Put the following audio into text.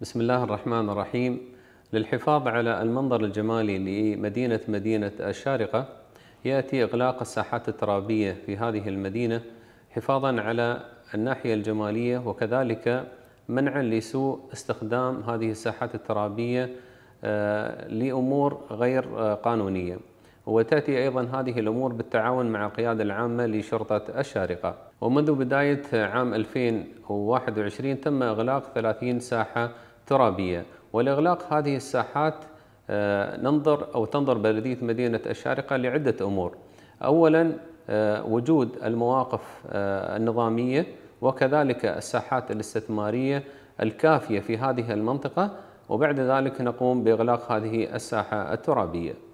بسم الله الرحمن الرحيم للحفاظ على المنظر الجمالي لمدينة مدينة الشارقة يأتي إغلاق الساحات الترابية في هذه المدينة حفاظا على الناحية الجمالية وكذلك منعا لسوء استخدام هذه الساحات الترابية آه، لأمور غير آه، قانونية وتأتي أيضا هذه الأمور بالتعاون مع القيادة العامة لشرطة الشارقة ومنذ بداية عام 2021 تم إغلاق 30 ساحة ترابية ولإغلاق هذه الساحات آه، ننظر أو تنظر بلدية مدينة الشارقة لعدة أمور أولا آه، وجود المواقف آه، النظامية وكذلك الساحات الاستثمارية الكافية في هذه المنطقة وبعد ذلك نقوم بإغلاق هذه الساحة الترابية